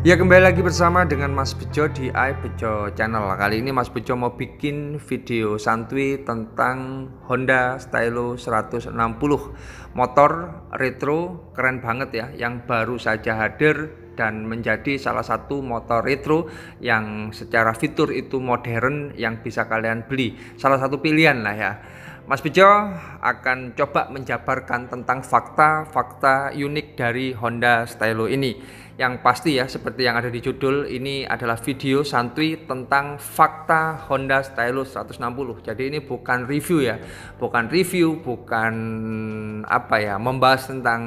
Ya kembali lagi bersama dengan Mas Bejo di I Bejo Channel Kali ini Mas Bejo mau bikin video santuy tentang Honda Stylo 160 Motor retro keren banget ya Yang baru saja hadir dan menjadi salah satu motor retro yang secara fitur itu modern yang bisa kalian beli Salah satu pilihan lah ya Mas Bejo akan coba menjabarkan tentang fakta-fakta unik dari Honda Stylo ini yang pasti ya seperti yang ada di judul ini adalah video santuy tentang fakta Honda Stylus 160 jadi ini bukan review ya bukan review bukan apa ya membahas tentang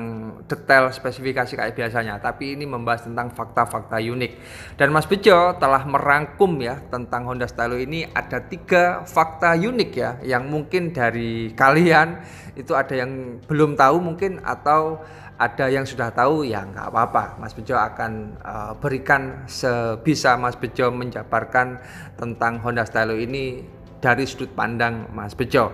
detail spesifikasi kayak biasanya tapi ini membahas tentang fakta-fakta unik dan Mas Bejo telah merangkum ya tentang Honda Stylus ini ada tiga fakta unik ya yang mungkin dari kalian itu ada yang belum tahu mungkin atau ada yang sudah tahu ya nggak apa-apa Mas Bejo akan uh, berikan sebisa Mas Bejo menjabarkan tentang Honda Stylo ini dari sudut pandang Mas Bejo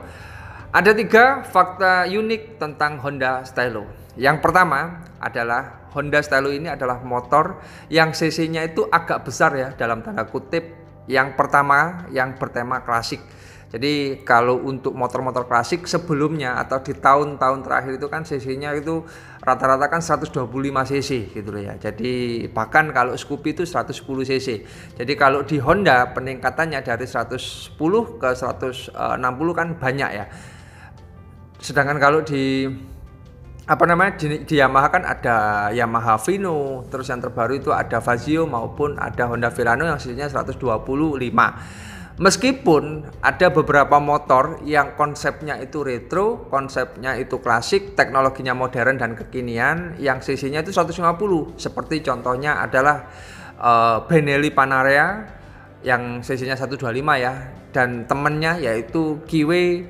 ada tiga fakta unik tentang Honda Stylo yang pertama adalah Honda Stylo ini adalah motor yang CC-nya itu agak besar ya dalam tanda kutip yang pertama yang bertema klasik jadi kalau untuk motor-motor klasik sebelumnya atau di tahun-tahun terakhir itu kan cc-nya itu rata-rata kan 125 cc gitu loh ya. Jadi bahkan kalau Scoopy itu 110 cc. Jadi kalau di Honda peningkatannya dari 110 ke 160 kan banyak ya. Sedangkan kalau di apa namanya di, di Yamaha kan ada Yamaha Vino, terus yang terbaru itu ada Vazio maupun ada Honda Verano yang sisinya 125. Meskipun ada beberapa motor yang konsepnya itu retro, konsepnya itu klasik, teknologinya modern dan kekinian, yang sisinya itu 150. Seperti contohnya adalah uh, Benelli Panarea yang sisinya 125 ya dan temennya yaitu Kiwi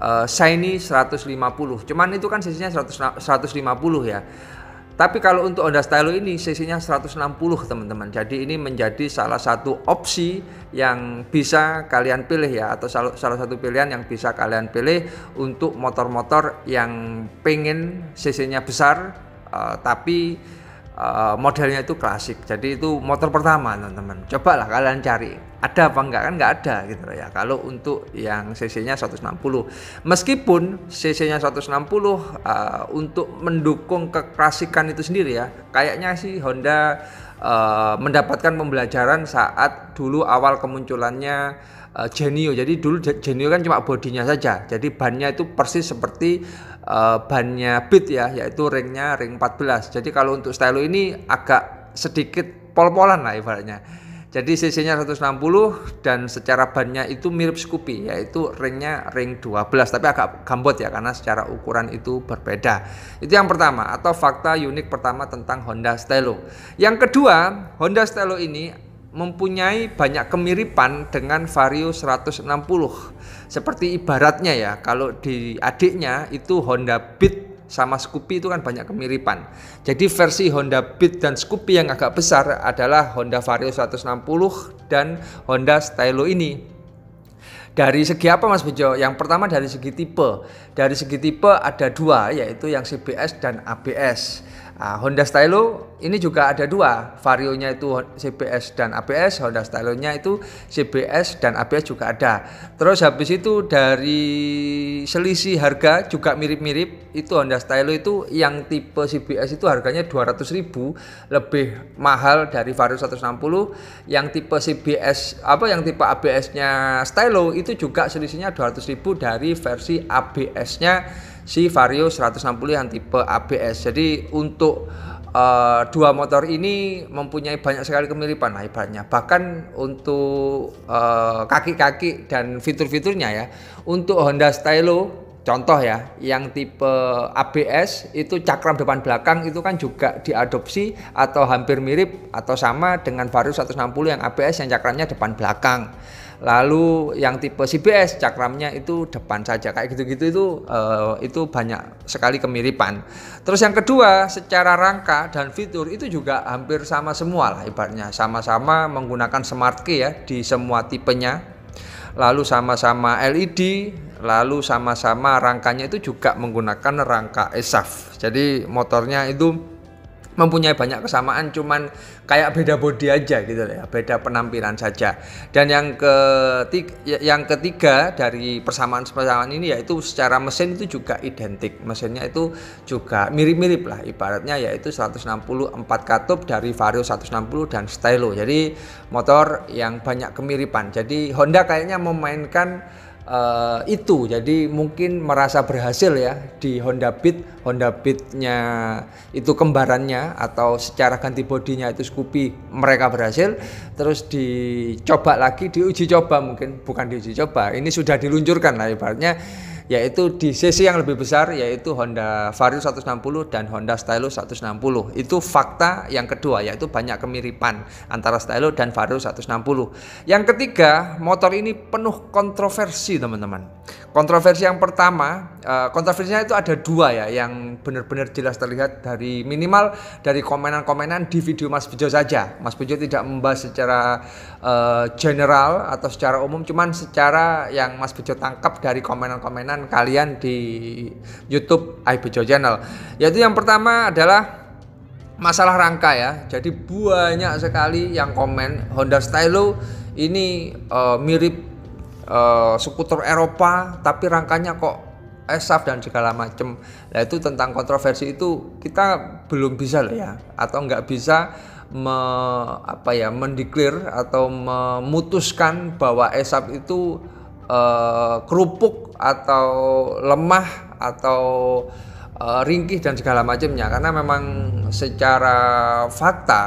uh, Shiny 150. Cuman itu kan sisinya 100, 150 ya. Tapi kalau untuk Honda Stylo ini cc-nya 160 teman-teman. Jadi ini menjadi salah satu opsi yang bisa kalian pilih ya atau salah satu pilihan yang bisa kalian pilih untuk motor-motor yang pengen cc-nya besar uh, tapi Eh, modelnya itu klasik. Jadi itu motor pertama teman-teman. Cobalah kalian cari ada apa enggak kan enggak ada gitu ya. Kalau untuk yang CC-nya 160. Meskipun CC-nya 160 uh, untuk mendukung keklasikan itu sendiri ya, kayaknya sih Honda uh, mendapatkan pembelajaran saat dulu awal kemunculannya uh, Genio. Jadi dulu Genio kan cuma bodinya saja. Jadi bannya itu persis seperti uh, bannya Beat ya, yaitu ringnya ring 14. Jadi kalau untuk stylo ini agak sedikit pol-polan lah ibaratnya. Jadi CC-nya 160 dan secara bannya itu mirip Scoopy yaitu ringnya ring 12 tapi agak gambot ya karena secara ukuran itu berbeda. Itu yang pertama atau fakta unik pertama tentang Honda Stelo. Yang kedua, Honda Stelo ini mempunyai banyak kemiripan dengan Vario 160 seperti ibaratnya ya kalau di adiknya itu Honda Beat sama Scoopy itu kan banyak kemiripan jadi versi Honda Beat dan Scoopy yang agak besar adalah Honda Vario 160 dan Honda Stylo ini dari segi apa Mas Bejo? Yang pertama dari segi tipe. Dari segi tipe ada dua yaitu yang CBS dan ABS. Nah, Honda Stylo ini juga ada dua, varionya itu CBS dan ABS, Honda Stylo-nya itu CBS dan ABS juga ada. Terus habis itu dari selisih harga juga mirip-mirip, itu Honda Stylo itu yang tipe CBS itu harganya 200.000 lebih mahal dari Vario 160, yang tipe CBS apa yang tipe ABS-nya Stylo itu juga selisihnya 200.000 dari versi ABS-nya si Vario 160 yang tipe ABS. Jadi untuk Uh, dua motor ini mempunyai banyak sekali kemiripan nah, ibaratnya bahkan untuk kaki eh, kaki-kaki dan fitur-fiturnya ya untuk Honda Stylo contoh ya yang tipe ABS itu cakram depan belakang itu kan juga diadopsi atau hampir mirip atau sama dengan Vario 160 yang ABS yang cakramnya depan belakang Lalu yang tipe CBS cakramnya itu depan saja kayak gitu-gitu itu uh, itu banyak sekali kemiripan. Terus yang kedua, secara rangka dan fitur itu juga hampir sama semua lah ibaratnya. Sama-sama menggunakan smart key ya di semua tipenya. Lalu sama-sama LED, lalu sama-sama rangkanya itu juga menggunakan rangka ESAF. Jadi motornya itu mempunyai banyak kesamaan cuman kayak beda body aja gitu ya beda penampilan saja dan yang ketiga yang ketiga dari persamaan-persamaan ini yaitu secara mesin itu juga identik mesinnya itu juga mirip-mirip lah ibaratnya yaitu 164 katup dari Vario 160 dan Stylo, jadi motor yang banyak kemiripan jadi Honda kayaknya memainkan uh, itu jadi mungkin merasa berhasil ya di Honda Beat Honda Beatnya itu kembarannya atau secara ganti bodinya itu Scoopy mereka berhasil terus dicoba lagi diuji coba mungkin bukan diuji coba ini sudah diluncurkan lah ibaratnya yaitu di sesi yang lebih besar yaitu Honda Vario 160 dan Honda Stylo 160. Itu fakta yang kedua yaitu banyak kemiripan antara Stylo dan Vario 160. Yang ketiga, motor ini penuh kontroversi, teman-teman. Kontroversi yang pertama, eh, kontroversinya itu ada dua ya yang benar-benar jelas terlihat dari minimal dari komenan-komenan di video Mas Bejo saja. Mas Bejo tidak membahas secara eh, general atau secara umum, cuman secara yang Mas Bejo tangkap dari komenan-komenan tayangan kalian di YouTube iBejo Channel. Yaitu yang pertama adalah masalah rangka ya. Jadi banyak sekali yang komen Honda Stylo ini uh, mirip uh, skuter Eropa tapi rangkanya kok esaf dan segala macem. Nah itu tentang kontroversi itu kita belum bisa loh ya atau nggak bisa me, apa ya mendeklir atau memutuskan bahwa esaf itu uh, kerupuk atau lemah atau uh, ringkih dan segala macamnya karena memang secara fakta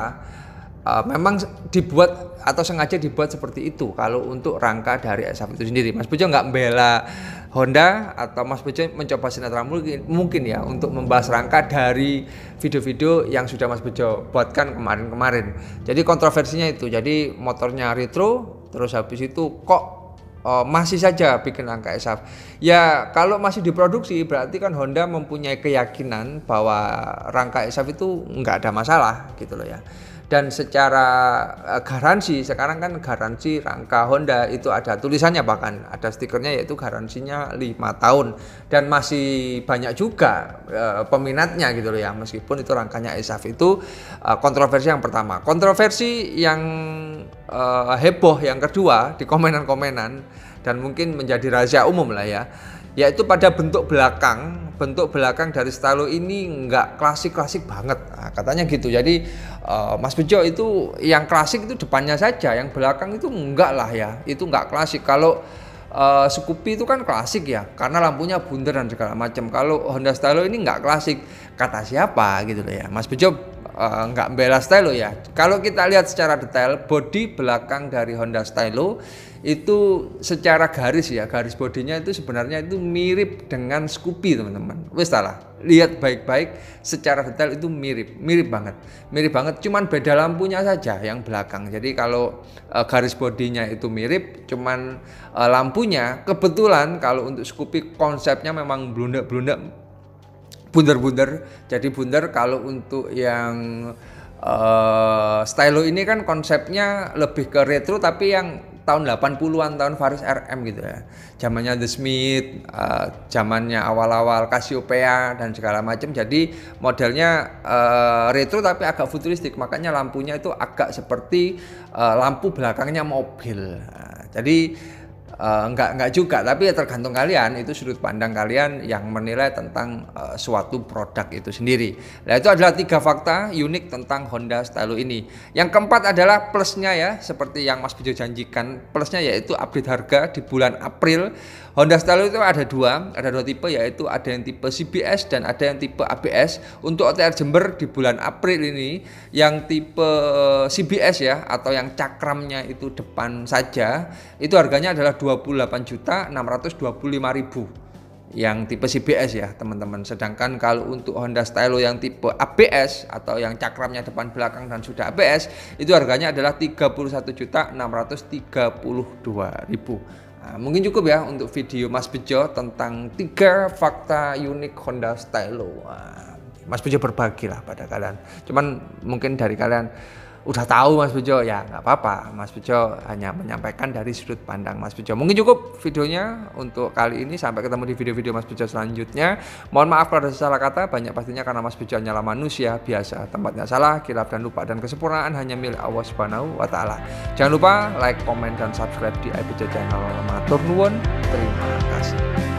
uh, memang dibuat atau sengaja dibuat seperti itu kalau untuk rangka dari SF itu sendiri Mas Pujo nggak membela Honda atau Mas Pujo mencoba sinetron mungkin, mungkin ya untuk membahas rangka dari video-video yang sudah Mas Pujo buatkan kemarin-kemarin jadi kontroversinya itu jadi motornya retro terus habis itu kok Oh, masih saja bikin angka esaf. Ya kalau masih diproduksi berarti kan Honda mempunyai keyakinan bahwa rangka esaf itu nggak ada masalah gitu loh ya dan secara e, garansi sekarang kan garansi rangka Honda itu ada tulisannya bahkan ada stikernya yaitu garansinya lima tahun dan masih banyak juga e, peminatnya gitu loh ya meskipun itu rangkanya Esaf itu e, kontroversi yang pertama kontroversi yang e, heboh yang kedua di komenan-komenan dan mungkin menjadi rahasia umum lah ya yaitu pada bentuk belakang bentuk belakang dari stylo ini nggak klasik-klasik banget nah, katanya gitu jadi uh, Mas Bejo itu yang klasik itu depannya saja yang belakang itu enggak lah ya itu nggak klasik kalau uh, Scoopy itu kan klasik ya karena lampunya bundar dan segala macam kalau Honda Stylo ini nggak klasik kata siapa gitu loh ya Mas Bejo uh, nggak bela Stylo ya kalau kita lihat secara detail body belakang dari Honda Stylo itu secara garis ya garis bodinya itu sebenarnya itu mirip dengan Scoopy teman-teman wes salah lihat baik-baik secara detail itu mirip mirip banget mirip banget cuman beda lampunya saja yang belakang jadi kalau e, garis bodinya itu mirip cuman e, lampunya kebetulan kalau untuk Scoopy konsepnya memang blunder blunder bundar-bundar jadi bundar kalau untuk yang uh, stylo ini kan konsepnya lebih ke retro tapi yang tahun 80-an tahun Faris RM gitu ya. Zamannya The Smith, uh, zamannya awal-awal Cassiopeia dan segala macam. Jadi modelnya uh, retro tapi agak futuristik. Makanya lampunya itu agak seperti uh, lampu belakangnya mobil. Uh, jadi Uh, eh, enggak enggak juga tapi ya tergantung kalian itu sudut pandang kalian yang menilai tentang uh, suatu produk itu sendiri. Nah itu adalah tiga fakta unik tentang Honda Stylo ini. Yang keempat adalah plusnya ya seperti yang Mas Bijo janjikan plusnya yaitu update harga di bulan April. Honda Stylo itu ada dua ada dua tipe yaitu ada yang tipe CBS dan ada yang tipe ABS. Untuk OTR Jember di bulan April ini yang tipe eh, CBS ya atau yang cakramnya itu depan saja itu harganya adalah 28.625.000 yang tipe CBS ya teman-teman. Sedangkan kalau untuk Honda Stylo yang tipe ABS atau yang cakramnya depan belakang dan sudah ABS itu harganya adalah 31.632.000. Nah, mungkin cukup ya untuk video Mas Bejo tentang tiga fakta unik Honda Stylo. Mas Bejo berbagi lah pada kalian. Cuman mungkin dari kalian udah tahu Mas Bejo ya nggak apa-apa Mas Bejo hanya menyampaikan dari sudut pandang Mas Bejo mungkin cukup videonya untuk kali ini sampai ketemu di video-video Mas Bejo selanjutnya mohon maaf kalau ada salah kata banyak pastinya karena Mas Bejo hanyalah manusia biasa tempatnya salah kilap dan lupa dan kesempurnaan hanya milik Allah Subhanahu wa taala jangan lupa like comment dan subscribe di IPJ channel Matur Nuwun terima kasih